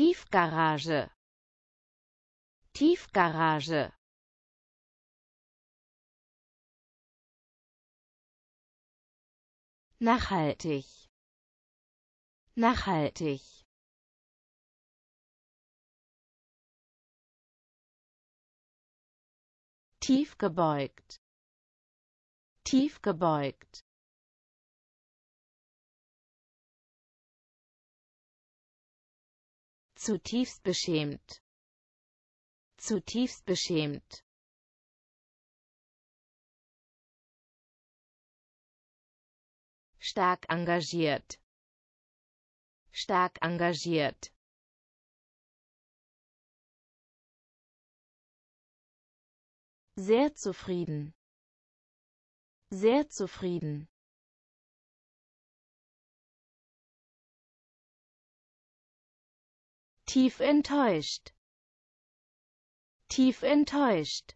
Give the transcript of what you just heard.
Tiefgarage Tiefgarage Nachhaltig Nachhaltig Tief gebeugt tief gebeugt zutiefst beschämt, zutiefst beschämt. stark engagiert, stark engagiert. Sehr zufrieden, sehr zufrieden. tief enttäuscht, tief enttäuscht.